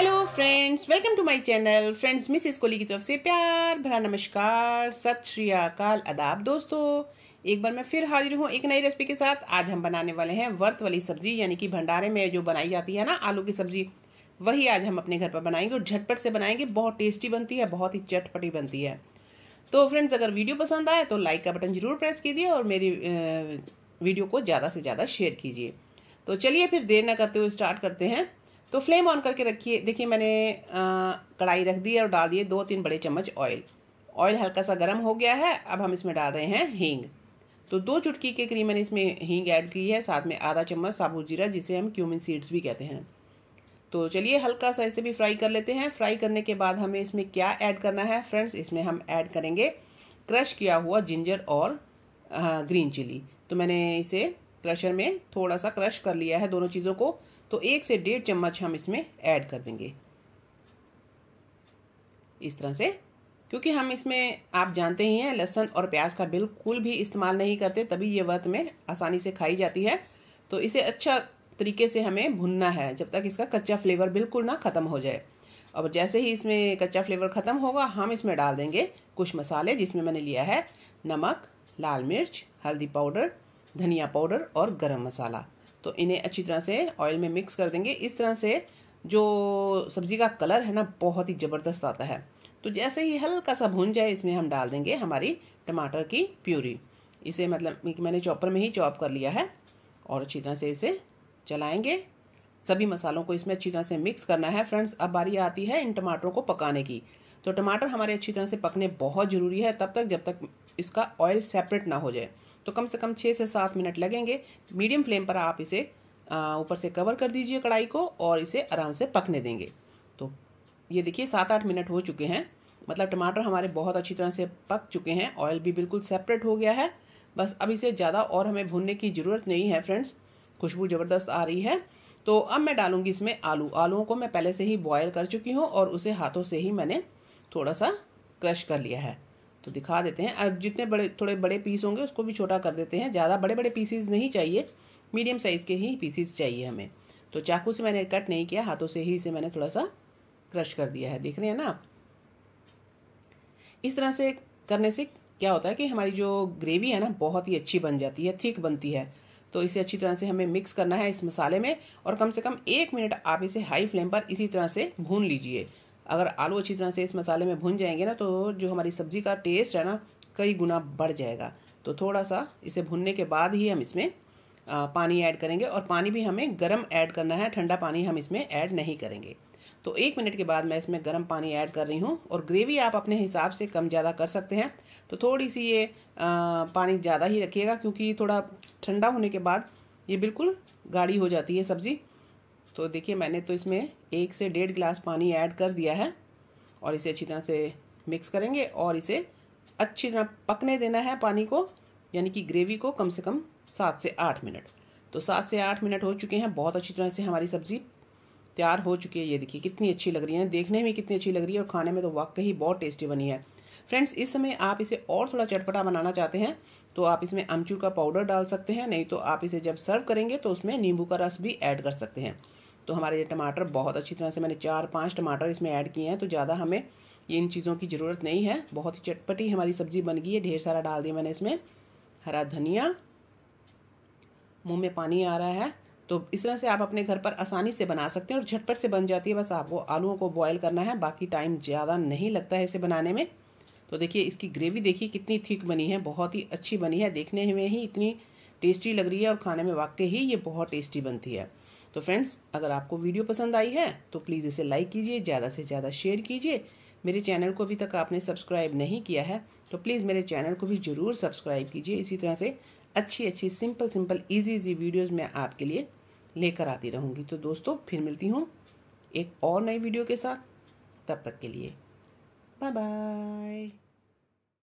hello friends welcome to my channel friends Mrs Koli की तरफ से प्यार भरा नमस्कार सत श्री अकाल अदाब दोस्तों एक बार मैं फिर हाजिर हूँ एक नई रेसिपी के साथ आज हम बनाने वाले हैं वर्त वाली सब्जी यानी कि भंडारे में जो बनाई जाती है ना आलू की सब्जी वही आज हम अपने घर पर बनाएंगे और झटपट से बनाएंगे बहुत टेस्टी बनती है बहुत ही चटपटी बनती है तो फ्रेंड्स अगर वीडियो पसंद आए तो लाइक का बटन जरूर प्रेस कीजिए और मेरी वीडियो को ज़्यादा से ज़्यादा शेयर कीजिए तो चलिए फिर देर ना करते हुए स्टार्ट करते हैं तो फ्लेम ऑन करके रखिए देखिए मैंने कढ़ाई रख दी और डाल दिए दो तीन बड़े चम्मच ऑयल ऑयल हल्का सा गर्म हो गया है अब हम इसमें डाल रहे हैं हींग तो दो चुटकी के करीब मैंने इसमें हींग ऐड की है साथ में आधा चम्मच साबुत जीरा जिसे हम क्यूमिन सीड्स भी कहते हैं तो चलिए हल्का सा इसे भी फ्राई कर लेते हैं फ्राई करने के बाद हमें इसमें क्या ऐड करना है फ्रेंड्स इसमें हम ऐड करेंगे क्रश किया हुआ जिंजर और ग्रीन चिली तो मैंने इसे क्रशर में थोड़ा सा क्रश कर लिया है दोनों चीज़ों को तो एक से डेढ़ चम्मच हम इसमें ऐड कर देंगे इस तरह से क्योंकि हम इसमें आप जानते ही हैं लहसुन और प्याज का बिल्कुल भी इस्तेमाल नहीं करते तभी ये व्रत में आसानी से खाई जाती है तो इसे अच्छा तरीके से हमें भुनना है जब तक इसका कच्चा फ्लेवर बिल्कुल ना ख़त्म हो जाए अब जैसे ही इसमें कच्चा फ्लेवर ख़त्म होगा हम इसमें डाल देंगे कुछ मसाले जिसमें मैंने लिया है नमक लाल मिर्च हल्दी पाउडर धनिया पाउडर और गरम मसाला तो इन्हें अच्छी तरह से ऑयल में मिक्स कर देंगे इस तरह से जो सब्ज़ी का कलर है ना बहुत ही ज़बरदस्त आता है तो जैसे ही हल्का सा भून जाए इसमें हम डाल देंगे हमारी टमाटर की प्यूरी इसे मतलब मैंने चॉपर में ही चॉप कर लिया है और अच्छी तरह से इसे चलाएंगे सभी मसालों को इसमें अच्छी तरह से मिक्स करना है फ्रेंड्स अब बारी आती है इन टमाटरों को पकाने की तो टमाटर हमारे अच्छी तरह से पकने बहुत ज़रूरी है तब तक जब तक इसका ऑयल सेपरेट ना हो जाए तो कम से कम छः से सात मिनट लगेंगे मीडियम फ्लेम पर आप इसे ऊपर से कवर कर दीजिए कढ़ाई को और इसे आराम से पकने देंगे तो ये देखिए सात आठ मिनट हो चुके हैं मतलब टमाटर हमारे बहुत अच्छी तरह से पक चुके हैं ऑयल भी बिल्कुल सेपरेट हो गया है बस अब इसे ज़्यादा और हमें भूनने की ज़रूरत नहीं है फ्रेंड्स खुशबू ज़बरदस्त आ रही है तो अब मैं डालूंगी इसमें आलू आलूओं को मैं पहले से ही बॉयल कर चुकी हूँ और उसे हाथों से ही मैंने थोड़ा सा क्रश कर लिया है तो दिखा देते हैं अब जितने बड़े थोड़े बड़े पीस होंगे उसको भी छोटा कर देते हैं ज़्यादा बड़े बड़े पीसीज नहीं चाहिए मीडियम साइज़ के ही पीसीज चाहिए हमें तो चाकू से मैंने कट नहीं किया हाथों से ही इसे मैंने थोड़ा सा क्रश कर दिया है देख रहे हैं ना आप इस तरह से करने से क्या होता है कि हमारी जो ग्रेवी है ना बहुत ही अच्छी बन जाती है थिक बनती है तो इसे अच्छी तरह से हमें मिक्स करना है इस मसाले में और कम से कम एक मिनट आप इसे हाई फ्लेम पर इसी तरह से भून लीजिए अगर आलू अच्छी तरह से इस मसाले में भुन जाएंगे ना तो जो हमारी सब्ज़ी का टेस्ट है ना कई गुना बढ़ जाएगा तो थोड़ा सा इसे भुनने के बाद ही हम इसमें पानी ऐड करेंगे और पानी भी हमें गर्म ऐड करना है ठंडा पानी हम इसमें ऐड नहीं करेंगे तो एक मिनट के बाद मैं इसमें गर्म पानी ऐड कर रही हूँ और ग्रेवी आप अपने हिसाब से कम ज़्यादा कर सकते हैं तो थोड़ी सी ये पानी ज़्यादा ही रखिएगा क्योंकि थोड़ा ठंडा होने के बाद ये बिल्कुल गाढ़ी हो जाती है सब्ज़ी तो देखिए मैंने तो इसमें एक से डेढ़ गिलास पानी ऐड कर दिया है और इसे अच्छी तरह से मिक्स करेंगे और इसे अच्छी तरह पकने देना है पानी को यानी कि ग्रेवी को कम से कम सात से आठ मिनट तो सात से आठ मिनट हो चुके हैं बहुत अच्छी तरह से हमारी सब्ज़ी तैयार हो चुकी है ये देखिए कितनी अच्छी लग रही है देखने में कितनी अच्छी लग रही है और खाने में तो वाकई बहुत टेस्टी बनी है फ्रेंड्स इस समय आप इसे और थोड़ा चटपटा बनाना चाहते हैं तो आप इसमें अमचूर का पाउडर डाल सकते हैं नहीं तो आप इसे जब सर्व करेंगे तो उसमें नींबू का रस भी ऐड कर सकते हैं तो हमारे ये टमाटर बहुत अच्छी तरह से मैंने चार पाँच टमाटर इसमें ऐड किए हैं तो ज़्यादा हमें ये इन चीज़ों की ज़रूरत नहीं है बहुत ही चटपटी हमारी सब्ज़ी बन गई है ढेर सारा डाल दिया मैंने इसमें हरा धनिया मुंह में पानी आ रहा है तो इस तरह से आप अपने घर पर आसानी से बना सकते हैं और झटपट से बन जाती है बस आपको आलूओं को बॉयल करना है बाकी टाइम ज़्यादा नहीं लगता है इसे बनाने में तो देखिए इसकी ग्रेवी देखिए कितनी थिक बनी है बहुत ही अच्छी बनी है देखने में ही इतनी टेस्टी लग रही है और खाने में वाकई ही ये बहुत टेस्टी बनती है तो फ्रेंड्स अगर आपको वीडियो पसंद आई है तो प्लीज़ इसे लाइक कीजिए ज़्यादा से ज़्यादा शेयर कीजिए मेरे चैनल को अभी तक आपने सब्सक्राइब नहीं किया है तो प्लीज़ मेरे चैनल को भी ज़रूर सब्सक्राइब कीजिए इसी तरह से अच्छी अच्छी simple simple easy easy videos मैं आपके लिए लेकर आती रहूँगी तो दोस्तों फिर मिलती हूँ एक और नई वीडियो के साथ तब तक के लिए बाय बाय